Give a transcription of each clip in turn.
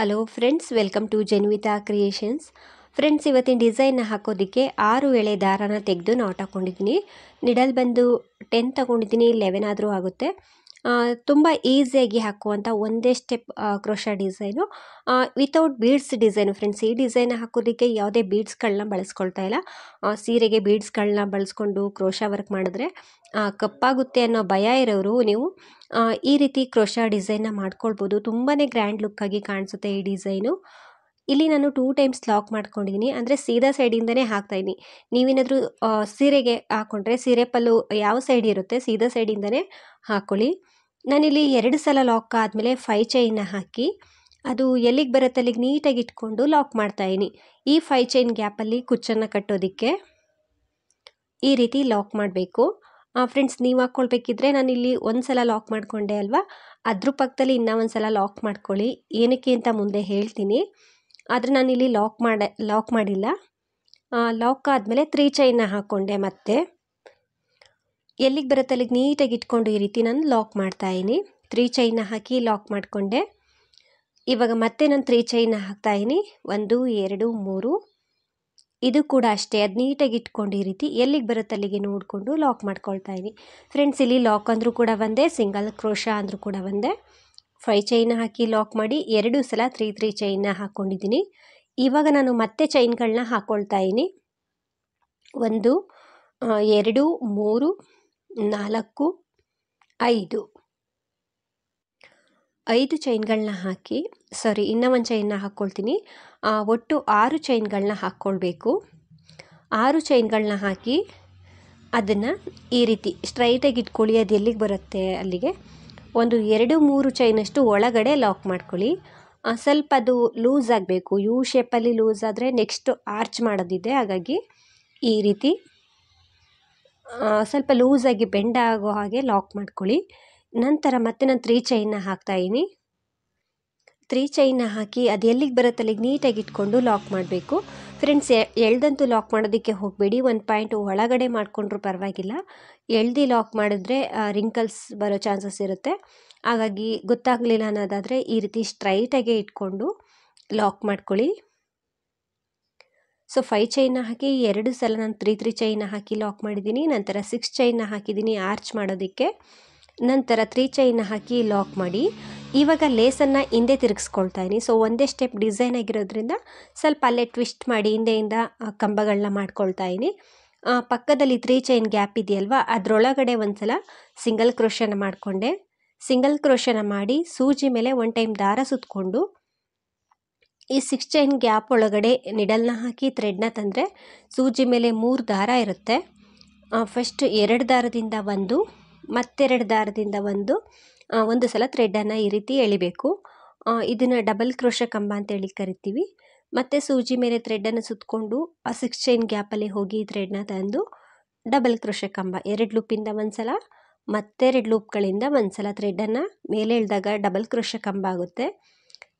hello friends welcome to Janvita creations friends ಇವತ್ತಿನ ಡಿಸೈನ್ನ ಹಾಕೋದಕ್ಕೆ ಆರು ಎಳೆ ದಾರನ ತೆಗೆದು ನಾಟ್ ಹಾಕ್ಕೊಂಡಿದ್ದೀನಿ ನಿಡಲ್ ಬಂದು ಟೆನ್ ತಗೊಂಡಿದ್ದೀನಿ ಲೆವೆನ್ ಆದರೂ ಆಗುತ್ತೆ ತುಂಬ ಈಸಿಯಾಗಿ ಹಾಕುವಂಥ ಒಂದೇ step crochet design without beads design friends ಈ ಡಿಸೈನ್ ಹಾಕೋದಕ್ಕೆ ಯಾವುದೇ ಬೀಡ್ಸ್ಗಳನ್ನ ಬಳಸ್ಕೊಳ್ತಾ ಇಲ್ಲ ಸೀರೆಗೆ ಬೀಡ್ಸ್ಗಳನ್ನ ಬಳಸ್ಕೊಂಡು ಕ್ರೋಶ ವರ್ಕ್ ಮಾಡಿದ್ರೆ ಕಪ್ಪಾಗುತ್ತೆ ಅನ್ನೋ ಭಯ ಇರೋರು ನೀವು ಈ ರೀತಿ ಕ್ರೋಷ ಡಿಸೈನ್ನ ಮಾಡ್ಕೊಳ್ಬೋದು ತುಂಬಾ ಗ್ರ್ಯಾಂಡ್ ಲುಕ್ಕಾಗಿ ಕಾಣಿಸುತ್ತೆ ಈ ಡಿಸೈನು ಇಲ್ಲಿ ನಾನು ಟೂ ಟೈಮ್ಸ್ ಲಾಕ್ ಮಾಡ್ಕೊಂಡಿದ್ದೀನಿ ಅಂದರೆ ಸೀದಾ ಸೈಡಿಂದನೇ ಹಾಕ್ತಾಯಿದ್ದೀನಿ ನೀವೇನಾದರೂ ಸೀರೆಗೆ ಹಾಕ್ಕೊಂಡ್ರೆ ಸೀರೆ ಪಲ್ಲು ಯಾವ ಸೈಡ್ ಇರುತ್ತೆ ಸೀದಾ ಸೈಡಿಂದನೇ ಹಾಕ್ಕೊಳ್ಳಿ ನಾನಿಲ್ಲಿ ಎರಡು ಸಲ ಲಾಕ್ ಆದಮೇಲೆ ಫೈ ಚೈನ್ನ ಹಾಕಿ ಅದು ಎಲ್ಲಿಗೆ ಬರುತ್ತೆ ಅಲ್ಲಿಗೆ ನೀಟಾಗಿ ಇಟ್ಕೊಂಡು ಲಾಕ್ ಮಾಡ್ತಾಯಿನಿ ಈ ಫೈ ಚೈನ್ ಗ್ಯಾಪಲ್ಲಿ ಕುಚ್ಚನ್ನು ಕಟ್ಟೋದಕ್ಕೆ ಈ ರೀತಿ ಲಾಕ್ ಮಾಡಬೇಕು ಫ್ರೆಂಡ್ಸ್ ನೀವು ಹಾಕ್ಕೊಳ್ಬೇಕಿದ್ರೆ ನಾನಿಲ್ಲಿ ಒಂದು ಸಲ ಲಾಕ್ ಮಾಡಿಕೊಂಡೆ ಅಲ್ವಾ ಅದ್ರ ಪಕ್ಕದಲ್ಲಿ ಇನ್ನೂ ಒಂದು ಸಲ ಲಾಕ್ ಮಾಡ್ಕೊಳ್ಳಿ ಏನಕ್ಕೆ ಅಂತ ಮುಂದೆ ಹೇಳ್ತೀನಿ ಆದರೆ ನಾನಿಲ್ಲಿ ಲಾಕ್ ಮಾಡ ಲಾಕ್ ಮಾಡಿಲ್ಲ ಲಾಕ್ ಆದಮೇಲೆ ತ್ರೀ ಚೈನ್ನ ಹಾಕ್ಕೊಂಡೆ ಮತ್ತೆ ಎಲ್ಲಿಗೆ ಬರುತ್ತೆ ಅಲ್ಲಿಗೆ ನೀಟಾಗಿ ಇಟ್ಕೊಂಡು ಈ ರೀತಿ ನಾನು ಲಾಕ್ ಮಾಡ್ತಾಯಿದ್ದೀನಿ ತ್ರೀ ಚೈನ ಹಾಕಿ ಲಾಕ್ ಮಾಡಿಕೊಂಡೆ ಇವಾಗ ಮತ್ತೆ ನಾನು ತ್ರೀ ಚೈನ್ ಹಾಕ್ತಾಯಿದ್ದೀನಿ ಒಂದು ಎರಡು ಮೂರು ಇದು ಕೂಡ ಅಷ್ಟೇ ಅದು ನೀಟಾಗಿ ಇಟ್ಕೊಂಡು ಈ ರೀತಿ ಎಲ್ಲಿಗೆ ಬರುತ್ತೆ ಅಲ್ಲಿಗೆ ನೋಡಿಕೊಂಡು ಲಾಕ್ ಮಾಡ್ಕೊಳ್ತಾ ಇದ್ದೀನಿ ಫ್ರೆಂಡ್ಸ್ ಇಲ್ಲಿ ಲಾಕ್ ಅಂದರೂ ಕೂಡ ಒಂದೇ ಸಿಂಗಲ್ ಕ್ರೋಶ ಅಂದರೂ ಕೂಡ ಒಂದೇ ಫೈವ್ ಚೈನ್ ಹಾಕಿ ಲಾಕ್ ಮಾಡಿ ಎರಡು ಸಲ ತ್ರೀ ತ್ರೀ ಚೈನ ಹಾಕ್ಕೊಂಡಿದ್ದೀನಿ ಇವಾಗ ನಾನು ಮತ್ತೆ ಚೈನ್ಗಳನ್ನ ಹಾಕೊಳ್ತಾ ಇದ್ದೀನಿ ಒಂದು ಎರಡು ಮೂರು ನಾಲ್ಕು ಐದು ಐದು ಚೈನ್ಗಳನ್ನ ಹಾಕಿ ಸಾರಿ ಇನ್ನೂ ಒಂದು ಚೈನ್ನ ಹಾಕ್ಕೊಳ್ತೀನಿ ಒಟ್ಟು ಆರು ಚೈನ್ಗಳನ್ನ ಹಾಕ್ಕೊಳ್ಬೇಕು ಆರು ಚೈನ್ಗಳನ್ನ ಹಾಕಿ ಅದನ್ನು ಈ ರೀತಿ ಸ್ಟ್ರೈಟಾಗಿ ಇಟ್ಕೊಳ್ಳಿ ಅದು ಎಲ್ಲಿಗೆ ಬರುತ್ತೆ ಅಲ್ಲಿಗೆ ಒಂದು ಎರಡು ಮೂರು ಚೈನಷ್ಟು ಒಳಗಡೆ ಲಾಕ್ ಮಾಡ್ಕೊಳ್ಳಿ ಸ್ವಲ್ಪ ಅದು ಲೂಸ್ ಆಗಬೇಕು ಯು ಶೇಪಲ್ಲಿ ಲೂಸ್ ಆದರೆ ನೆಕ್ಸ್ಟ್ ಆರ್ಚ್ ಮಾಡೋದಿದೆ ಹಾಗಾಗಿ ಈ ರೀತಿ ಸ್ವಲ್ಪ ಲೂಸಾಗಿ ಬೆಂಡ್ ಆಗೋ ಹಾಗೆ ಲಾಕ್ ಮಾಡ್ಕೊಳ್ಳಿ ನಂತರ ಮತ್ತೆ ನಾನು ತ್ರೀ ಚೈನ್ನ ಹಾಕ್ತಾಯಿದ್ದೀನಿ ತ್ರೀ ಚೈನ್ನ ಹಾಕಿ ಅದು ಎಲ್ಲಿಗೆ ಬರುತ್ತೆ ಅಲ್ಲಿಗೆ ನೀಟಾಗಿ ಇಟ್ಕೊಂಡು ಲಾಕ್ ಮಾಡಬೇಕು ಫ್ರೆಂಡ್ಸ್ ಎಳ್ದಂತೂ ಲಾಕ್ ಮಾಡೋದಕ್ಕೆ ಹೋಗಬೇಡಿ ಒಂದು ಪಾಯಿಂಟ್ ಒಳಗಡೆ ಮಾಡಿಕೊಂಡ್ರೂ ಪರವಾಗಿಲ್ಲ ಎಳ್ದು ಲಾಕ್ ಮಾಡಿದ್ರೆ ರಿಂಕಲ್ಸ್ ಬರೋ ಚಾನ್ಸಸ್ ಇರುತ್ತೆ ಹಾಗಾಗಿ ಗೊತ್ತಾಗಲಿಲ್ಲ ಅನ್ನೋದಾದರೆ ಈ ರೀತಿ ಸ್ಟ್ರೈಟಾಗೆ ಇಟ್ಕೊಂಡು ಲಾಕ್ ಮಾಡ್ಕೊಳ್ಳಿ ಸೊ ಫೈವ್ ಚೈನ್ನ ಹಾಕಿ ಎರಡು ಸಲ ನಾನು ತ್ರೀ ತ್ರೀ ಚೈನ್ನ ಹಾಕಿ ಲಾಕ್ ಮಾಡಿದ್ದೀನಿ ನಂತರ ಸಿಕ್ಸ್ ಚೈನ್ನ ಹಾಕಿದ್ದೀನಿ ಆರ್ಚ್ ಮಾಡೋದಕ್ಕೆ ನಂತರ ತ್ರೀ ಚೈನ್ನ ಹಾಕಿ ಲಾಕ್ ಮಾಡಿ ಇವಾಗ ಲೇಸನ್ನು ಹಿಂದೆ ತಿರುಗಿಸ್ಕೊಳ್ತಾ ಇದ್ದೀನಿ ಸೊ ಒಂದೇ ಸ್ಟೆಪ್ ಡಿಸೈನ್ ಆಗಿರೋದ್ರಿಂದ ಸ್ವಲ್ಪ ಅಲ್ಲೇ ಟ್ವಿಸ್ಟ್ ಮಾಡಿ ಹಿಂದೆಯಿಂದ ಕಂಬಗಳನ್ನ ಮಾಡ್ಕೊಳ್ತಾ ಇದ್ದೀನಿ ಪಕ್ಕದಲ್ಲಿ ತ್ರೀ ಚೈನ್ ಗ್ಯಾಪ್ ಇದೆಯಲ್ವ ಅದರೊಳಗಡೆ ಒಂದು ಸಲ ಸಿಂಗಲ್ ಕ್ರೋಶನ ಮಾಡಿಕೊಂಡೆ ಸಿಂಗಲ್ ಕ್ರೋಶನ ಮಾಡಿ ಸೂಜಿ ಮೇಲೆ ಒನ್ ಟೈಮ್ ದಾರ ಸುತ್ತಕೊಂಡು ಈ ಸಿಕ್ಸ್ ಚೈನ್ ಗ್ಯಾಪ್ ಒಳಗಡೆ ನಿಡಲ್ನ ಹಾಕಿ ಥ್ರೆಡ್ನ ತಂದರೆ ಸೂಜಿ ಮೇಲೆ ಮೂರು ದಾರ ಇರುತ್ತೆ ಫಸ್ಟ್ ಎರಡು ದಾರದಿಂದ ಒಂದು ಮತ್ತೆರಡು ದಾರದಿಂದ ಒಂದು ಒಂದು ಸಲ ಥ್ರೆಡ್ಡನ್ನು ಈ ರೀತಿ ಎಳಿಬೇಕು ಇದನ್ನು ಡಬಲ್ ಕ್ರೋಶ ಕಂಬ ಅಂತೇಳಿ ಕರಿತೀವಿ ಮತ್ತು ಸೂಜಿ ಮೇಲೆ ಥ್ರೆಡ್ಡನ್ನು ಸುತ್ತಕೊಂಡು ಆ ಸಿಕ್ಸ್ ಚೈನ್ ಗ್ಯಾಪಲ್ಲಿ ಹೋಗಿ ಥ್ರೆಡ್ನ ತಂದು ಡಬಲ್ ಕ್ರೋಶ ಕಂಬ ಎರಡು ಲೂಪಿಂದ ಒಂದು ಸಲ ಮತ್ತೆರಡು ಲೂಪ್ಗಳಿಂದ ಒಂದು ಸಲ ಥ್ರೆಡ್ಡನ್ನು ಮೇಲೆ ಎಳೆದಾಗ ಡಬಲ್ ಕ್ರೋಶ ಕಂಬ ಆಗುತ್ತೆ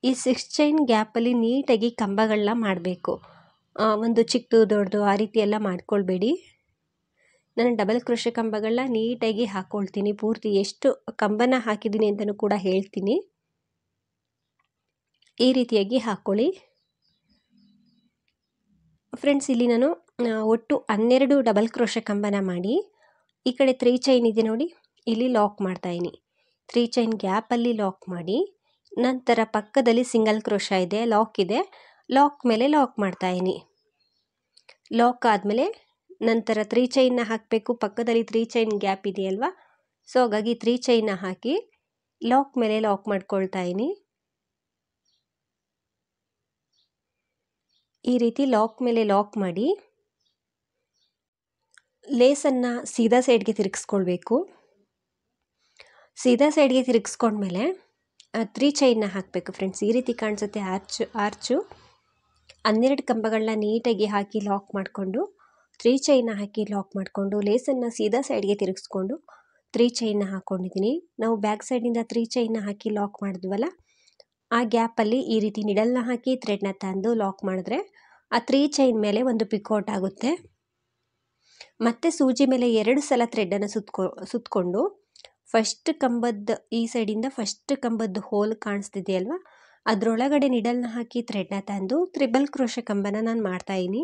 ಈ ಸಿಕ್ಸ್ ಚೈನ್ ಗ್ಯಾಪಲ್ಲಿ ನೀಟಾಗಿ ಕಂಬಗಳನ್ನ ಮಾಡಬೇಕು ಒಂದು ಚಿಕ್ಕದು ದೊಡ್ಡದು ಆ ರೀತಿ ಎಲ್ಲ ಮಾಡ್ಕೊಳ್ಬೇಡಿ ನಾನು ಡಬಲ್ ಕ್ರೋಶ ಕಂಬಗಳನ್ನ ನೀಟಾಗಿ ಹಾಕ್ಕೊಳ್ತೀನಿ ಪೂರ್ತಿ ಎಷ್ಟು ಕಂಬನ ಹಾಕಿದ್ದೀನಿ ಅಂತಲೂ ಕೂಡ ಹೇಳ್ತೀನಿ ಈ ರೀತಿಯಾಗಿ ಹಾಕ್ಕೊಳ್ಳಿ ಫ್ರೆಂಡ್ಸ್ ಇಲ್ಲಿ ನಾನು ಒಟ್ಟು ಹನ್ನೆರಡು ಡಬಲ್ ಕ್ರೋಶ ಕಂಬನ ಮಾಡಿ ಈ ಕಡೆ ತ್ರೀ ಚೈನ್ ಇದೆ ನೋಡಿ ಇಲ್ಲಿ ಲಾಕ್ ಮಾಡ್ತಾಯಿನಿ ತ್ರೀ ಚೈನ್ ಗ್ಯಾಪಲ್ಲಿ ಲಾಕ್ ಮಾಡಿ ನಂತರ ಪಕ್ಕದಲ್ಲಿ ಸಿಂಗಲ್ ಕ್ರೋಶ ಇದೆ ಲಾಕ್ ಇದೆ ಲಾಕ್ ಮೇಲೆ ಲಾಕ್ ಮಾಡ್ತಾಯಿನಿ ಲಾಕ್ ಆದಮೇಲೆ ನಂತರ ತ್ರೀ ಚೈನ್ನ ಹಾಕಬೇಕು ಪಕ್ಕದಲ್ಲಿ ತ್ರೀ ಚೈನ್ ಗ್ಯಾಪ್ ಇದೆಯಲ್ವಾ ಸೊ ಹಾಗಾಗಿ ತ್ರೀ ಚೈನ್ನ ಹಾಕಿ ಲಾಕ್ ಮೇಲೆ ಲಾಕ್ ಮಾಡ್ಕೊಳ್ತಾಯಿನಿ ಈ ರೀತಿ ಲಾಕ್ ಮೇಲೆ ಲಾಕ್ ಮಾಡಿ ಲೇಸನ್ನು ಸೀದಾ ಸೈಡ್ಗೆ ತಿರುಗಿಸ್ಕೊಳ್ಬೇಕು ಸೀದಾ ಸೈಡ್ಗೆ ತಿರುಗಿಸ್ಕೊಂಡ್ಮೇಲೆ ತ್ರೀ ಚೈನ್ನ ಹಾಕಬೇಕು ಫ್ರೆಂಡ್ಸ್ ಈ ರೀತಿ ಕಾಣಿಸುತ್ತೆ ಆರ್ಚು ಆರ್ಚು ಹನ್ನೆರಡು ಕಂಬಗಳನ್ನ ನೀಟಾಗಿ ಹಾಕಿ ಲಾಕ್ ಮಾಡಿಕೊಂಡು ತ್ರೀ ಚೈನ್ನ ಹಾಕಿ ಲಾಕ್ ಮಾಡಿಕೊಂಡು ಲೇಸನ್ನು ಸೀದಾ ಸೈಡ್ಗೆ ತಿರುಗಿಸ್ಕೊಂಡು ತ್ರೀ ಚೈನ್ನ ಹಾಕ್ಕೊಂಡಿದ್ದೀನಿ ನಾವು ಬ್ಯಾಕ್ ಸೈಡಿಂದ ತ್ರೀ ಚೈನ್ನ ಹಾಕಿ ಲಾಕ್ ಮಾಡಿದ್ವಲ್ಲ ಆ ಗ್ಯಾಪಲ್ಲಿ ಈ ರೀತಿ ನಿಡಲ್ನ ಹಾಕಿ ಥ್ರೆಡ್ನ ತಂದು ಲಾಕ್ ಮಾಡಿದ್ರೆ ಆ ತ್ರೀ ಚೈನ್ ಮೇಲೆ ಒಂದು ಪಿಕೋಟ್ ಆಗುತ್ತೆ ಮತ್ತೆ ಸೂಜಿ ಮೇಲೆ ಎರಡು ಸಲ ಥ್ರೆಡನ್ನು ಸುತ್ಕೊ ಸುತ್ತಕೊಂಡು ಫಸ್ಟ್ ಕಂಬದ ಈ ಸೈಡಿಂದ ಫಸ್ಟ್ ಕಂಬದ ಹೋಲ್ ಕಾಣಿಸ್ತಿದೆ ಅಲ್ವಾ ಅದರೊಳಗಡೆ ನಿಡಲ್ನ ಹಾಕಿ ಥ್ರೆಡ್ನ ತಂದು ತ್ರಿಬಲ್ ಕ್ರೋಶ ಕಂಬನ ನಾನು ಮಾಡ್ತಾಯಿದ್ದೀನಿ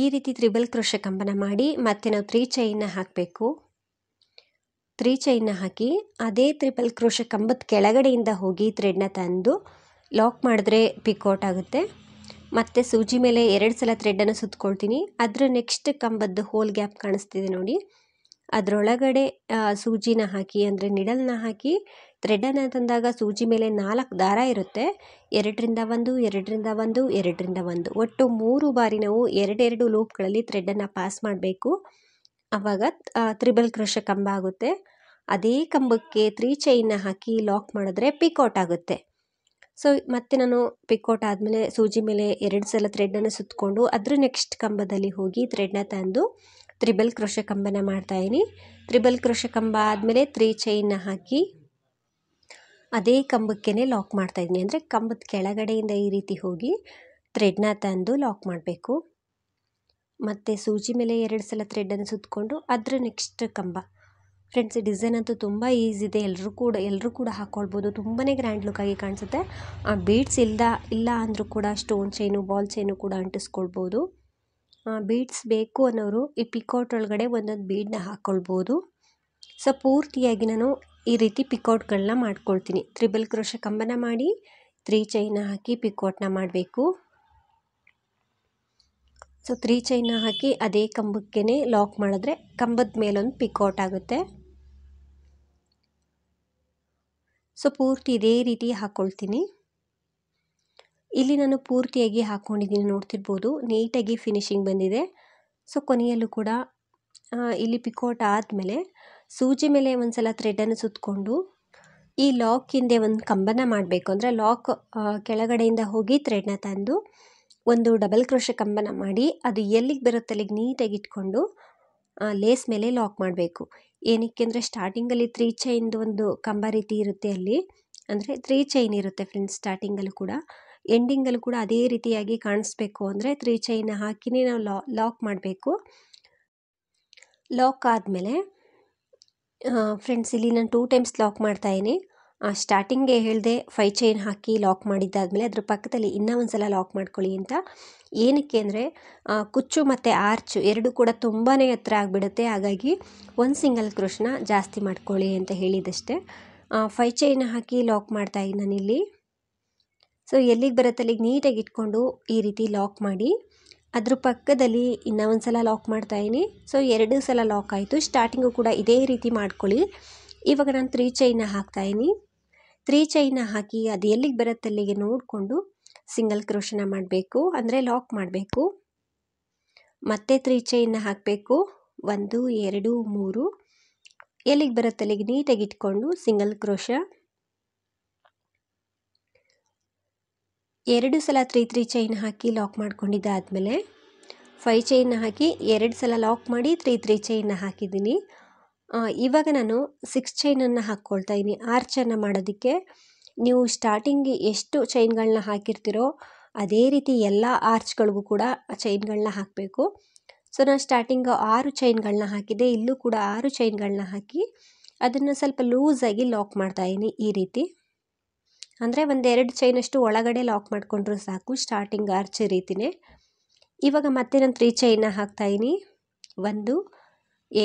ಈ ರೀತಿ ತ್ರಿಬಲ್ ಕ್ರೋಶ ಕಂಬನ ಮಾಡಿ ಮತ್ತೆ ನಾವು ತ್ರೀ ಚೈನ್ನ ಹಾಕಬೇಕು ತ್ರೀ ಚೈನ್ನ ಹಾಕಿ ಅದೇ ತ್ರಿಬಲ್ ಕ್ರೋಶ ಕಂಬದ ಕೆಳಗಡೆಯಿಂದ ಹೋಗಿ ಥ್ರೆಡ್ನ ತಂದು ಲಾಕ್ ಮಾಡಿದ್ರೆ ಪಿಕೌಟ್ ಆಗುತ್ತೆ ಮತ್ತೆ ಸೂಜಿ ಮೇಲೆ ಎರಡು ಸಲ ಥ್ರೆಡ್ಡನ್ನು ಸುತ್ಕೊಳ್ತೀನಿ ಅದರ ನೆಕ್ಸ್ಟ್ ಕಂಬದ್ದು ಹೋಲ್ ಗ್ಯಾಪ್ ಕಾಣಿಸ್ತಿದೆ ನೋಡಿ ಅದರೊಳಗಡೆ ಸೂಜಿನ ಹಾಕಿ ಅಂದರೆ ನಿಡಲನ್ನ ಹಾಕಿ ಥ್ರೆಡನ್ನು ತಂದಾಗ ಸೂಜಿ ಮೇಲೆ ನಾಲ್ಕು ದಾರ ಇರುತ್ತೆ ಎರಡರಿಂದ ಒಂದು ಎರಡರಿಂದ ಒಂದು ಎರಡರಿಂದ ಒಂದು ಒಟ್ಟು ಮೂರು ಬಾರಿ ನಾವು ಎರಡೆರಡು ಲೂಪ್ಗಳಲ್ಲಿ ಥ್ರೆಡನ್ನು ಪಾಸ್ ಮಾಡಬೇಕು ಆವಾಗ ತ್ರಿಬಲ್ ಕ್ರೋಶ ಕಂಬ ಆಗುತ್ತೆ ಅದೇ ಕಂಬಕ್ಕೆ ತ್ರೀ ಚೈನ್ನ ಹಾಕಿ ಲಾಕ್ ಮಾಡಿದ್ರೆ ಪಿಕೌಟ್ ಆಗುತ್ತೆ ಸೊ ಮತ್ತೆ ನಾನು ಪಿಕೌಟ್ ಆದಮೇಲೆ ಸೂಜಿ ಮೇಲೆ ಎರಡು ಸಲ ಥ್ರೆಡನ್ನು ಸುತ್ತಕೊಂಡು ಅದ್ರ ನೆಕ್ಸ್ಟ್ ಕಂಬದಲ್ಲಿ ಹೋಗಿ ಥ್ರೆಡ್ನ ತಂದು ತ್ರಿಬಲ್ ಕ್ರೋಶ ಕಂಬನ ಮಾಡ್ತಾಯಿದ್ದೀನಿ ತ್ರಿಬಲ್ ಕ್ರೋಶ ಕಂಬ ಆದಮೇಲೆ ತ್ರೀ ಚೈನ್ನ ಹಾಕಿ ಅದೇ ಕಂಬಕ್ಕೇ ಲಾಕ್ ಮಾಡ್ತಾಯಿದ್ದೀನಿ ಅಂದರೆ ಕಂಬದ ಕೆಳಗಡೆಯಿಂದ ಈ ರೀತಿ ಹೋಗಿ ಥ್ರೆಡ್ನ ತಂದು ಲಾಕ್ ಮಾಡಬೇಕು ಮತ್ತು ಸೂಜಿ ಮೇಲೆ ಎರಡು ಸಲ ಥ್ರೆಡ್ಡನ್ನು ಸುತ್ತಕೊಂಡು ಅದರ ನೆಕ್ಸ್ಟ್ ಕಂಬ ಫ್ರೆಂಡ್ಸ್ ಡಿಸೈನ್ ಅಂತೂ ತುಂಬ ಈಸಿ ಇದೆ ಎಲ್ಲರೂ ಕೂಡ ಎಲ್ಲರೂ ಕೂಡ ಹಾಕ್ಕೊಳ್ಬೋದು ತುಂಬಾ ಗ್ರ್ಯಾಂಡ್ ಲುಕ್ಕಾಗಿ ಕಾಣಿಸುತ್ತೆ ಆ ಬೀಡ್ಸ್ ಇಲ್ಲದ ಇಲ್ಲ ಅಂದರೂ ಕೂಡ ಸ್ಟೋನ್ ಚೈನು ಬಾಲ್ ಚೈನು ಕೂಡ ಅಂಟಿಸ್ಕೊಳ್ಬೋದು ಬೀಡ್ಸ್ ಬೇಕು ಅನ್ನೋರು ಈ ಪಿಕೌಟ್ ಒಳಗಡೆ ಒಂದೊಂದು ಬೀಡನ್ನ ಹಾಕ್ಕೊಳ್ಬೋದು ಸೊ ಪೂರ್ತಿಯಾಗಿ ನಾನು ಈ ರೀತಿ ಪಿಕೌಟ್ಗಳನ್ನ ಮಾಡ್ಕೊಳ್ತೀನಿ ತ್ರಿಬಲ್ ಕ್ರೋಶ ಕಂಬನ ಮಾಡಿ ತ್ರೀ ಚೈನ ಹಾಕಿ ಪಿಕೌಟ್ನ ಮಾಡಬೇಕು ಸೊ ತ್ರೀ ಚೈನ ಹಾಕಿ ಅದೇ ಕಂಬಕ್ಕೆ ಲಾಕ್ ಮಾಡಿದ್ರೆ ಕಂಬದ ಮೇಲೊಂದು ಪಿಕೌಟ್ ಆಗುತ್ತೆ ಸೊ ಪೂರ್ತಿ ಇದೇ ರೀತಿ ಹಾಕ್ಕೊಳ್ತೀನಿ ಇಲ್ಲಿ ನಾನು ಪೂರ್ತಿಯಾಗಿ ಹಾಕ್ಕೊಂಡಿದ್ದೀನಿ ನೋಡ್ತಿರ್ಬೋದು ನೀಟಾಗಿ ಫಿನಿಶಿಂಗ್ ಬಂದಿದೆ ಸೊ ಕೊನೆಯಲ್ಲೂ ಕೂಡ ಇಲ್ಲಿ ಪಿಕೋಟ್ ಆದಮೇಲೆ ಸೂಜಿ ಮೇಲೆ ಒಂದು ಸಲ ಥ್ರೆಡನ್ನು ಸುತ್ತಕೊಂಡು ಈ ಲಾಕ್ ಹಿಂದೆ ಒಂದು ಕಂಬನ ಮಾಡಬೇಕು ಅಂದರೆ ಲಾಕ್ ಕೆಳಗಡೆಯಿಂದ ಹೋಗಿ ಥ್ರೆಡ್ನ ತಂದು ಒಂದು ಡಬಲ್ ಕ್ರೋಶ ಕಂಬನ ಮಾಡಿ ಅದು ಎಲ್ಲಿಗೆ ಬರುತ್ತೆ ಅಲ್ಲಿಗೆ ನೀಟಾಗಿ ಇಟ್ಕೊಂಡು ಲೇಸ್ ಮೇಲೆ ಲಾಕ್ ಮಾಡಬೇಕು ಏನಕ್ಕೆ ಅಂದರೆ ಸ್ಟಾರ್ಟಿಂಗಲ್ಲಿ ತ್ರೀ ಚೈನ್ದು ಒಂದು ಕಂಬ ರೀತಿ ಇರುತ್ತೆ ಅಲ್ಲಿ ಅಂದರೆ ತ್ರೀ ಚೈನ್ ಇರುತ್ತೆ ಫ್ರೆಂಡ್ಸ್ ಸ್ಟಾರ್ಟಿಂಗಲ್ಲೂ ಕೂಡ ಎಂಡಿಂಗಲ್ಲಿ ಕೂಡ ಅದೇ ರೀತಿಯಾಗಿ ಕಾಣಿಸ್ಬೇಕು ಅಂದರೆ ತ್ರೀ ಚೈನ್ ಹಾಕಿನೇ ನಾವು ಲಾ ಲಾಕ್ ಮಾಡಬೇಕು ಲಾಕ್ ಆದಮೇಲೆ ಫ್ರೆಂಡ್ಸ್ ಇಲ್ಲಿ ನಾನು ಟೂ ಟೈಮ್ಸ್ ಲಾಕ್ ಮಾಡ್ತಾಯಿದ್ದೀನಿ ಸ್ಟಾರ್ಟಿಂಗೆ ಹೇಳಿದೆ ಫೈ ಚೈನ್ ಹಾಕಿ ಲಾಕ್ ಮಾಡಿದ್ದಾದಮೇಲೆ ಅದ್ರ ಪಕ್ಕದಲ್ಲಿ ಇನ್ನೂ ಒಂದು ಸಲ ಲಾಕ್ ಮಾಡ್ಕೊಳ್ಳಿ ಅಂತ ಏನಕ್ಕೆ ಅಂದರೆ ಕುಚ್ಚು ಮತ್ತು ಆರ್ಚು ಎರಡು ಕೂಡ ತುಂಬಾ ಹತ್ರ ಆಗಿಬಿಡುತ್ತೆ ಹಾಗಾಗಿ ಒಂದು ಸಿಂಗಲ್ ಕೃಷ್ಣ ಜಾಸ್ತಿ ಮಾಡ್ಕೊಳ್ಳಿ ಅಂತ ಹೇಳಿದಷ್ಟೇ ಫೈ ಚೈನ್ ಹಾಕಿ ಲಾಕ್ ಮಾಡ್ತಾಯಿದ್ದೀನಿ ನಾನಿಲ್ಲಿ ಸೊ ಎಲ್ಲಿಗೆ ಬರುತ್ತೆ ಅಲ್ಲಿಗೆ ನೀಟಾಗಿ ಇಟ್ಕೊಂಡು ಈ ರೀತಿ ಲಾಕ್ ಮಾಡಿ ಅದ್ರ ಪಕ್ಕದಲ್ಲಿ ಇನ್ನೂ ಒಂದು ಸಲ ಲಾಕ್ ಮಾಡ್ತಾಯಿದ್ದೀನಿ ಸೊ ಎರಡು ಸಲ ಲಾಕ್ ಆಯಿತು ಸ್ಟಾರ್ಟಿಂಗು ಕೂಡ ಇದೇ ರೀತಿ ಮಾಡ್ಕೊಳ್ಳಿ ಇವಾಗ ನಾನು ತ್ರೀ ಚೈನ ಹಾಕ್ತಾಯಿದ್ದೀನಿ ತ್ರೀ ಚೈನ ಹಾಕಿ ಅದು ಎಲ್ಲಿಗೆ ಬರುತ್ತೆ ಅಲ್ಲಿಗೆ ನೋಡಿಕೊಂಡು ಸಿಂಗಲ್ ಕ್ರೋಶನ ಮಾಡಬೇಕು ಅಂದರೆ ಲಾಕ್ ಮಾಡಬೇಕು ಮತ್ತೆ ತ್ರೀ ಚೈನ್ನ ಹಾಕಬೇಕು ಒಂದು ಎರಡು ಮೂರು ಎಲ್ಲಿಗೆ ಬರುತ್ತೆ ಅಲ್ಲಿಗೆ ನೀಟಾಗಿ ಇಟ್ಕೊಂಡು ಸಿಂಗಲ್ ಕ್ರೋಶ ಎರಡು ಸಲ ತ್ರೀ ತ್ರೀ ಚೈನ್ ಹಾಕಿ ಲಾಕ್ ಮಾಡ್ಕೊಂಡಿದ್ದಾದಮೇಲೆ ಫೈವ್ ಚೈನ್ ಹಾಕಿ ಎರಡು ಸಲ ಲಾಕ್ ಮಾಡಿ ತ್ರೀ ತ್ರೀ ಚೈನ್ನ ಹಾಕಿದ್ದೀನಿ ಇವಾಗ ನಾನು ಸಿಕ್ಸ್ ಚೈನನ್ನು ಹಾಕ್ಕೊಳ್ತಾ ಇದ್ದೀನಿ ಆರ್ಚನ್ನು ಮಾಡೋದಕ್ಕೆ ನೀವು ಸ್ಟಾರ್ಟಿಂಗ್ ಎಷ್ಟು ಚೈನ್ಗಳನ್ನ ಹಾಕಿರ್ತೀರೋ ಅದೇ ರೀತಿ ಎಲ್ಲ ಆರ್ಚ್ಗಳಿಗೂ ಕೂಡ ಚೈನ್ಗಳನ್ನ ಹಾಕಬೇಕು ಸೊ ನಾನು ಸ್ಟಾರ್ಟಿಂಗ್ ಆರು ಚೈನ್ಗಳನ್ನ ಹಾಕಿದೆ ಇಲ್ಲೂ ಕೂಡ ಆರು ಚೈನ್ಗಳನ್ನ ಹಾಕಿ ಅದನ್ನು ಸ್ವಲ್ಪ ಲೂಸಾಗಿ ಲಾಕ್ ಮಾಡ್ತಾಯಿದ್ದೀನಿ ಈ ರೀತಿ ಅಂದರೆ ಒಂದೆರಡು ಚೈನಷ್ಟು ಒಳಗಡೆ ಲಾಕ್ ಮಾಡಿಕೊಂಡ್ರು ಸಾಕು ಸ್ಟಾರ್ಟಿಂಗ್ ಆರ್ಚ್ ರೀತಿಯೇ ಇವಾಗ ಮತ್ತೆ ನಾನು ತ್ರೀ ಚೈನ್ನ ಹಾಕ್ತಾಯಿನಿ ಒಂದು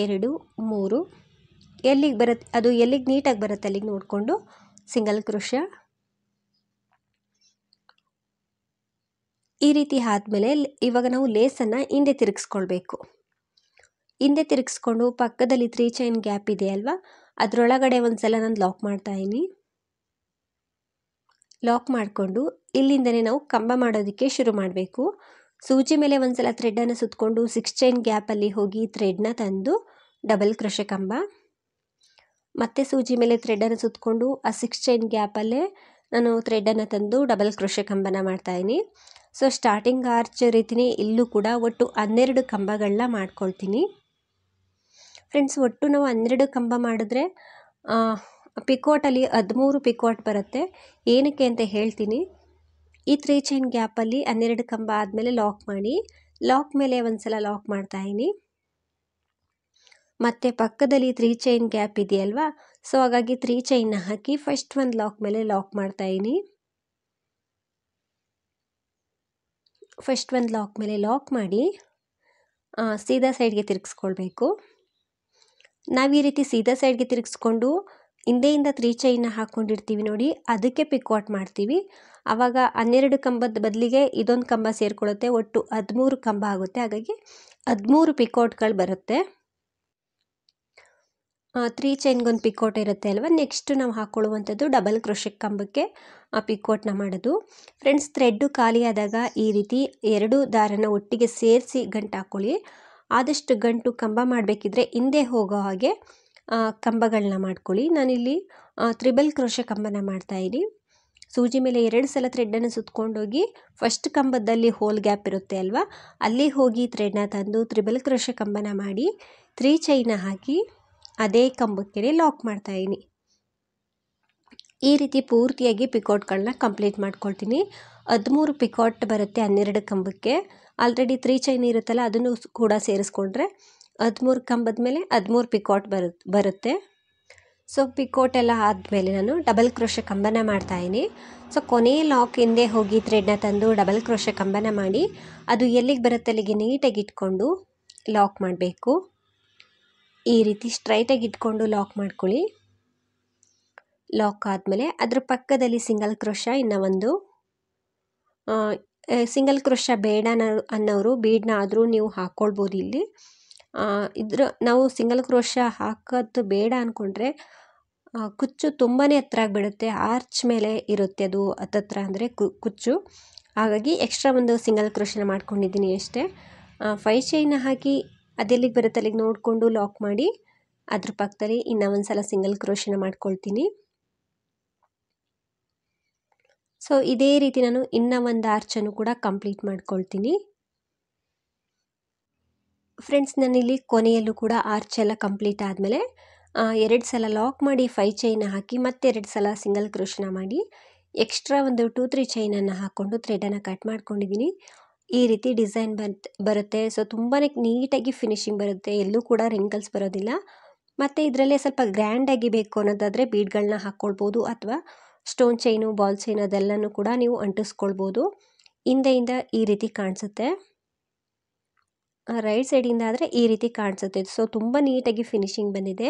ಎರಡು ಮೂರು ಎಲ್ಲಿಗೆ ಬರುತ್ತೆ ಅದು ಎಲ್ಲಿಗೆ ನೀಟಾಗಿ ಬರುತ್ತೆ ಅಲ್ಲಿಗೆ ನೋಡಿಕೊಂಡು ಸಿಂಗಲ್ ಕ್ರೋಶ ಈ ರೀತಿ ಆದಮೇಲೆ ಇವಾಗ ನಾವು ಲೇಸನ್ನು ಹಿಂದೆ ತಿರುಗಿಸ್ಕೊಳ್ಬೇಕು ಹಿಂದೆ ತಿರುಗಿಸ್ಕೊಂಡು ಪಕ್ಕದಲ್ಲಿ ತ್ರೀ ಚೈನ್ ಗ್ಯಾಪ್ ಇದೆ ಅಲ್ವಾ ಅದರೊಳಗಡೆ ಒಂದು ಸಲ ನಾನು ಲಾಕ್ ಮಾಡ್ತಾಯಿನಿ ಲಾಕ್ ಮಾಡಿಕೊಂಡು ಇಲ್ಲಿಂದಲೇ ನಾವು ಕಂಬ ಮಾಡೋದಕ್ಕೆ ಶುರು ಮಾಡಬೇಕು ಸೂಜಿ ಮೇಲೆ ಒಂದು ಸಲ ಥ್ರೆಡ್ಡನ್ನು ಸುತ್ತಕೊಂಡು ಸಿಕ್ಸ್ ಚೈನ್ ಗ್ಯಾಪಲ್ಲಿ ಹೋಗಿ ಥ್ರೆಡ್ನ ತಂದು ಡಬಲ್ ಕ್ರೋಶ ಕಂಬ ಮತ್ತೆ ಸೂಜಿ ಮೇಲೆ ಥ್ರೆಡ್ಡನ್ನು ಸುತ್ತಕೊಂಡು ಆ ಸಿಕ್ಸ್ ಚೈನ್ ಗ್ಯಾಪಲ್ಲೇ ನಾನು ಥ್ರೆಡ್ಡನ್ನು ತಂದು ಡಬಲ್ ಕ್ರೋಶ ಕಂಬನ ಮಾಡ್ತಾಯಿದ್ದೀನಿ ಸೊ ಸ್ಟಾರ್ಟಿಂಗ್ ಆರ್ಚ್ ರೀತಿನೇ ಇಲ್ಲೂ ಕೂಡ ಒಟ್ಟು ಹನ್ನೆರಡು ಕಂಬಗಳನ್ನ ಮಾಡ್ಕೊಳ್ತೀನಿ ಫ್ರೆಂಡ್ಸ್ ಒಟ್ಟು ನಾವು ಹನ್ನೆರಡು ಕಂಬ ಮಾಡಿದ್ರೆ ಪಿಕೋಟಲ್ಲಿ ಹದಿಮೂರು ಪಿಕೋಟ್ ಬರುತ್ತೆ ಏನಕ್ಕೆ ಅಂತ ಹೇಳ್ತೀನಿ ಈ ತ್ರೀ ಚೈನ್ ಗ್ಯಾಪಲ್ಲಿ ಹನ್ನೆರಡು ಕಂಬ ಆದಮೇಲೆ ಲಾಕ್ ಮಾಡಿ ಲಾಕ್ ಮೇಲೆ ಒಂದು ಸಲ ಲಾಕ್ ಮಾಡ್ತಾಯಿನಿ ಮತ್ತು ಪಕ್ಕದಲ್ಲಿ ತ್ರೀ ಚೈನ್ ಗ್ಯಾಪ್ ಇದೆಯಲ್ವಾ ಸೊ ಹಾಗಾಗಿ ತ್ರೀ ಚೈನ್ನ ಹಾಕಿ ಫಸ್ಟ್ ಒಂದು ಲಾಕ್ ಮೇಲೆ ಲಾಕ್ ಮಾಡ್ತಾಯಿನಿ ಫಸ್ಟ್ ಒಂದು ಲಾಕ್ ಮೇಲೆ ಲಾಕ್ ಮಾಡಿ ಸೀದಾ ಸೈಡ್ಗೆ ತಿರುಗಿಸ್ಕೊಳ್ಬೇಕು ನಾವು ಈ ರೀತಿ ಸೀದಾ ಸೈಡ್ಗೆ ತಿರುಗಿಸ್ಕೊಂಡು ಹಿಂದೆಯಿಂದ ತ್ರೀ ಚೈನ್ನ ಹಾಕ್ಕೊಂಡಿರ್ತೀವಿ ನೋಡಿ ಅದಕ್ಕೆ ಪಿಕ್ಔಟ್ ಮಾಡ್ತೀವಿ ಆವಾಗ ಹನ್ನೆರಡು ಕಂಬದ ಬದಲಿಗೆ ಇದೊಂದು ಕಂಬ ಸೇರಿಕೊಳ್ಳುತ್ತೆ ಒಟ್ಟು ಹದಿಮೂರು ಕಂಬ ಆಗುತ್ತೆ ಹಾಗಾಗಿ ಹದಿಮೂರು ಪಿಕೌಟ್ಗಳು ಬರುತ್ತೆ ತ್ರೀ ಚೈನ್ಗೊಂದು ಪಿಕೌಟ್ ಇರುತ್ತೆ ಅಲ್ವಾ ನೆಕ್ಸ್ಟ್ ನಾವು ಹಾಕ್ಕೊಳ್ಳುವಂಥದ್ದು ಡಬಲ್ ಕ್ರೋಶೆಟ್ ಕಂಬಕ್ಕೆ ಆ ಪಿಕೋಟ್ನ ಮಾಡೋದು ಫ್ರೆಂಡ್ಸ್ ಥ್ರೆಡ್ಡು ಖಾಲಿಯಾದಾಗ ಈ ರೀತಿ ಎರಡು ದಾರನ ಒಟ್ಟಿಗೆ ಸೇರಿಸಿ ಗಂಟು ಹಾಕ್ಕೊಳ್ಳಿ ಆದಷ್ಟು ಗಂಟು ಕಂಬ ಮಾಡಬೇಕಿದ್ರೆ ಹಿಂದೆ ಹೋಗೋ ಹಾಗೆ ಕಂಬಗಳನ್ನ ಮಾಡ್ಕೊಳ್ಳಿ ನಾನಿಲ್ಲಿ ತ್ರಿಬಲ್ ಕ್ರೋಶ ಕಂಬನ ಮಾಡ್ತಾಯಿದ್ದೀನಿ ಸೂಜಿ ಮೇಲೆ ಎರಡು ಸಲ ಥ್ರೆಡ್ಡನ್ನು ಸುತ್ಕೊಂಡೋಗಿ ಫಸ್ಟ್ ಕಂಬದಲ್ಲಿ ಹೋಲ್ ಗ್ಯಾಪ್ ಇರುತ್ತೆ ಅಲ್ವಾ ಅಲ್ಲಿ ಹೋಗಿ ಥ್ರೆಡ್ನ ತಂದು ತ್ರಿಬಲ್ ಕ್ರೋಶ ಕಂಬನ ಮಾಡಿ ತ್ರೀ ಚೈನ ಹಾಕಿ ಅದೇ ಕಂಬಕ್ಕೆ ಲಾಕ್ ಮಾಡ್ತಾಯಿದ್ದೀನಿ ಈ ರೀತಿ ಪೂರ್ತಿಯಾಗಿ ಪಿಕೋಟ್ಗಳನ್ನ ಕಂಪ್ಲೀಟ್ ಮಾಡ್ಕೊಳ್ತೀನಿ ಹದಿಮೂರು ಪಿಕೋಟ್ ಬರುತ್ತೆ ಹನ್ನೆರಡು ಕಂಬಕ್ಕೆ ಆಲ್ರೆಡಿ ತ್ರೀ ಚೈನ್ ಇರುತ್ತಲ್ಲ ಅದನ್ನು ಕೂಡ ಸೇರಿಸ್ಕೊಂಡ್ರೆ ಹದಿಮೂರು ಕಂಬದ ಮೇಲೆ ಹದಿಮೂರು ಪಿಕೋಟ್ ಬರು ಬರುತ್ತೆ ಸೊ ಪಿಕೋಟ್ ಎಲ್ಲ ಆದಮೇಲೆ ನಾನು ಡಬಲ್ ಕ್ರೋಶ ಕಂಬನ ಮಾಡ್ತಾಯಿದ್ದೀನಿ ಸೊ ಕೊನೆಯ ಲಾಕ್ ಹಿಂದೆ ಹೋಗಿ ಥ್ರೆಡ್ನ ತಂದು ಡಬಲ್ ಕ್ರೋಶ ಕಂಬನ ಮಾಡಿ ಅದು ಎಲ್ಲಿಗೆ ಬರುತ್ತೆ ಅಲ್ಲಿಗೆ ನೀಟಾಗಿ ಇಟ್ಕೊಂಡು ಲಾಕ್ ಮಾಡಬೇಕು ಈ ರೀತಿ ಸ್ಟ್ರೈಟಾಗಿ ಇಟ್ಕೊಂಡು ಲಾಕ್ ಮಾಡ್ಕೊಳ್ಳಿ ಲಾಕ್ ಆದಮೇಲೆ ಅದರ ಪಕ್ಕದಲ್ಲಿ ಸಿಂಗಲ್ ಕ್ರೋಶ ಇನ್ನು ಒಂದು ಸಿಂಗಲ್ ಕ್ರೋಶ ಬೇಡ ಅನ್ನೋರು ಬೀಡ್ನಾದರೂ ಆದರೂ ನೀವು ಹಾಕ್ಕೊಳ್ಬೋದು ಇಲ್ಲಿ ಇದ್ರ ನಾವು ಸಿಂಗಲ್ ಕ್ರೋಶ ಹಾಕೋದು ಬೇಡ ಅಂದ್ಕೊಂಡ್ರೆ ಕುಚ್ಚು ತುಂಬಾ ಎತ್ತರ ಆಗಿಬಿಡುತ್ತೆ ಆರ್ಚ್ ಮೇಲೆ ಇರುತ್ತೆ ಅದು ಹತ್ತತ್ರ ಅಂದರೆ ಕುಚ್ಚು ಹಾಗಾಗಿ ಎಕ್ಸ್ಟ್ರಾ ಒಂದು ಸಿಂಗಲ್ ಕ್ರೋಷಿಯಾ ಮಾಡ್ಕೊಂಡಿದ್ದೀನಿ ಅಷ್ಟೇ ಫೈ ಚೈನ ಹಾಕಿ ಅದೆಲ್ಲಿಗೆ ಬರುತ್ತೆ ಅಲ್ಲಿಗೆ ನೋಡಿಕೊಂಡು ಲಾಕ್ ಮಾಡಿ ಅದ್ರ ಪಕ್ಕದಲ್ಲಿ ಇನ್ನೂ ಒಂದು ಸಲ ಸಿಂಗಲ್ ಕ್ರೋಷಿನ ಮಾಡ್ಕೊಳ್ತೀನಿ ಸೊ ಇದೇ ರೀತಿ ನಾನು ಇನ್ನೂ ಒಂದು ಆರ್ಚನ್ನು ಕೂಡ ಕಂಪ್ಲೀಟ್ ಮಾಡ್ಕೊಳ್ತೀನಿ ಫ್ರೆಂಡ್ಸ್ ನಾನಿಲ್ಲಿ ಕೊನೆಯಲ್ಲೂ ಕೂಡ ಆರ್ಚ್ ಎಲ್ಲ ಕಂಪ್ಲೀಟ್ ಆದಮೇಲೆ ಎರಡು ಸಲ ಲಾಕ್ ಮಾಡಿ ಫೈ ಚೈನ ಹಾಕಿ ಮತ್ತೆ ಎರಡು ಸಲ ಸಿಂಗಲ್ ಕ್ರೋಶನ ಮಾಡಿ ಎಕ್ಸ್ಟ್ರಾ ಒಂದು ಟೂ ತ್ರೀ ಚೈನನ್ನು ಹಾಕ್ಕೊಂಡು ಥ್ರೆಡನ್ನು ಕಟ್ ಮಾಡ್ಕೊಂಡಿದ್ದೀನಿ ಈ ರೀತಿ ಡಿಸೈನ್ ಬರುತ್ತೆ ಸೊ ತುಂಬಾ ನೀಟಾಗಿ ಫಿನಿಶಿಂಗ್ ಬರುತ್ತೆ ಎಲ್ಲೂ ಕೂಡ ರಿಂಕಲ್ಸ್ ಬರೋದಿಲ್ಲ ಮತ್ತು ಇದರಲ್ಲೇ ಸ್ವಲ್ಪ ಗ್ರ್ಯಾಂಡಾಗಿ ಬೇಕು ಅನ್ನೋದಾದರೆ ಬೀಡ್ಗಳನ್ನ ಹಾಕ್ಕೊಳ್ಬೋದು ಅಥವಾ ಸ್ಟೋನ್ ಚೈನು ಬಾಲ್ ಚೈನು ಅದೆಲ್ಲನೂ ಕೂಡ ನೀವು ಅಂಟಿಸ್ಕೊಳ್ಬೋದು ಹಿಂದೆಯಿಂದ ಈ ರೀತಿ ಕಾಣಿಸುತ್ತೆ ರೈಟ್ ಸೈಡಿಂದ ಆದರೆ ಈ ರೀತಿ ಕಾಣಿಸುತ್ತೆ ಸೊ ತುಂಬ ನೀಟಾಗಿ ಫಿನಿಶಿಂಗ್ ಬಂದಿದೆ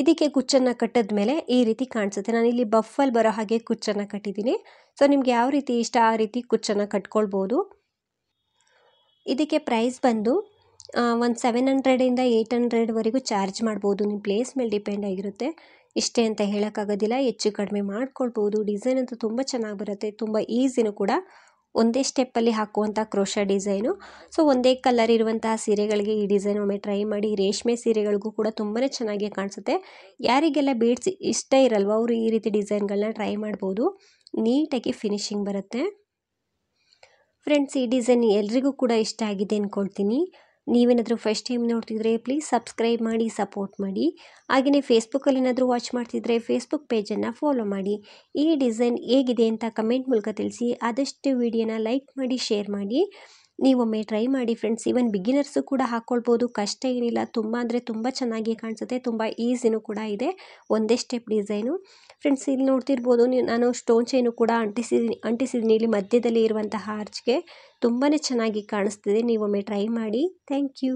ಇದಕ್ಕೆ ಕುಚ್ಚನ್ನು ಕಟ್ಟದ ಮೇಲೆ ಈ ರೀತಿ ಕಾಣಿಸುತ್ತೆ ನಾನು ಇಲ್ಲಿ ಬಫಲ್ಲಿ ಬರೋ ಹಾಗೆ ಕುಚ್ಚನ್ನು ಕಟ್ಟಿದ್ದೀನಿ ಸೊ ನಿಮ್ಗೆ ಯಾವ ರೀತಿ ಇಷ್ಟ ಆ ರೀತಿ ಕುಚ್ಚನ್ನು ಕಟ್ಕೊಳ್ಬೋದು ಇದಕ್ಕೆ ಪ್ರೈಸ್ ಬಂದು ಒಂದು ಸೆವೆನ್ ಹಂಡ್ರೆಡಿಂದ ಏಯ್ಟ್ ಹಂಡ್ರೆಡ್ವರೆಗೂ ಚಾರ್ಜ್ ಮಾಡ್ಬೋದು ನಿಮ್ಮ ಪ್ಲೇಸ್ ಮೇಲೆ ಡಿಪೆಂಡ್ ಆಗಿರುತ್ತೆ ಇಷ್ಟೇ ಅಂತ ಹೇಳೋಕ್ಕಾಗೋದಿಲ್ಲ ಹೆಚ್ಚು ಕಡಿಮೆ ಮಾಡ್ಕೊಳ್ಬೋದು ಡಿಸೈನ್ ಅಂತೂ ತುಂಬ ಚೆನ್ನಾಗಿ ಬರುತ್ತೆ ತುಂಬ ಈಸಿನೂ ಕೂಡ ಒಂದೇ ಸ್ಟೆಪ್ಪಲ್ಲಿ ಹಾಕುವಂಥ ಕ್ರೋಶ ಡಿಸೈನು ಸೊ ಒಂದೇ ಕಲರ್ ಇರುವಂತಹ ಸೀರೆಗಳಿಗೆ ಈ ಡಿಸೈನ್ ಒಮ್ಮೆ ಟ್ರೈ ಮಾಡಿ ರೇಷ್ಮೆ ಸೀರೆಗಳಿಗೂ ಕೂಡ ತುಂಬಾ ಚೆನ್ನಾಗಿ ಕಾಣಿಸುತ್ತೆ ಯಾರಿಗೆಲ್ಲ ಬೀಡ್ಸ್ ಇಷ್ಟ ಇರಲ್ವ ಅವರು ಈ ರೀತಿ ಡಿಸೈನ್ಗಳನ್ನ ಟ್ರೈ ಮಾಡ್ಬೋದು ನೀಟಾಗಿ ಫಿನಿಶಿಂಗ್ ಬರುತ್ತೆ ಫ್ರೆಂಡ್ಸ್ ಈ ಡಿಸೈನ್ ಎಲ್ರಿಗೂ ಕೂಡ ಇಷ್ಟ ಆಗಿದೆ ಅಂದ್ಕೊಳ್ತೀನಿ ನೀವೇನಾದರೂ ಫಸ್ಟ್ ಟೈಮ್ ನೋಡ್ತಿದ್ರೆ ಪ್ಲೀಸ್ ಸಬ್ಸ್ಕ್ರೈಬ್ ಮಾಡಿ ಸಪೋರ್ಟ್ ಮಾಡಿ ಹಾಗೆಯೇ ಫೇಸ್ಬುಕ್ಕಲ್ಲಿ ಏನಾದರೂ ವಾಚ್ ಮಾಡ್ತಿದ್ರೆ ಫೇಸ್ಬುಕ್ ಪೇಜನ್ನು ಫಾಲೋ ಮಾಡಿ ಈ ಡಿಸೈನ್ ಹೇಗಿದೆ ಅಂತ ಕಮೆಂಟ್ ಮೂಲಕ ತಿಳಿಸಿ ಆದಷ್ಟು ವಿಡಿಯೋನ ಲೈಕ್ ಮಾಡಿ ಶೇರ್ ಮಾಡಿ ನೀವೊಮ್ಮೆ ಟ್ರೈ ಮಾಡಿ ಫ್ರೆಂಡ್ಸ್ ಈವನ್ ಬಿಗಿನರ್ಸು ಕೂಡ ಹಾಕ್ಕೊಳ್ಬೋದು ಕಷ್ಟ ಏನಿಲ್ಲ ತುಂಬ ಅಂದರೆ ತುಂಬ ಚೆನ್ನಾಗಿ ಕಾಣಿಸುತ್ತೆ ತುಂಬ ಈಸಿನೂ ಕೂಡ ಇದೆ ಒಂದೇ ಸ್ಟೆಪ್ ಡಿಸೈನು ಫ್ರೆಂಡ್ಸ್ ಇಲ್ಲಿ ನೋಡ್ತಿರ್ಬೋದು ನಾನು ಸ್ಟೋನ್ ಚೈನು ಕೂಡ ಅಂಟಿಸಿದೀನಿ ಅಂಟಿಸಿದ್ದೀನಿ ಇಲ್ಲಿ ಮಧ್ಯದಲ್ಲಿ ಇರುವಂತಹ ಆರ್ಚ್ಗೆ ತುಂಬಾ ಚೆನ್ನಾಗಿ ಕಾಣಿಸ್ತಿದೆ ನೀವೊಮ್ಮೆ ಟ್ರೈ ಮಾಡಿ ಥ್ಯಾಂಕ್ ಯು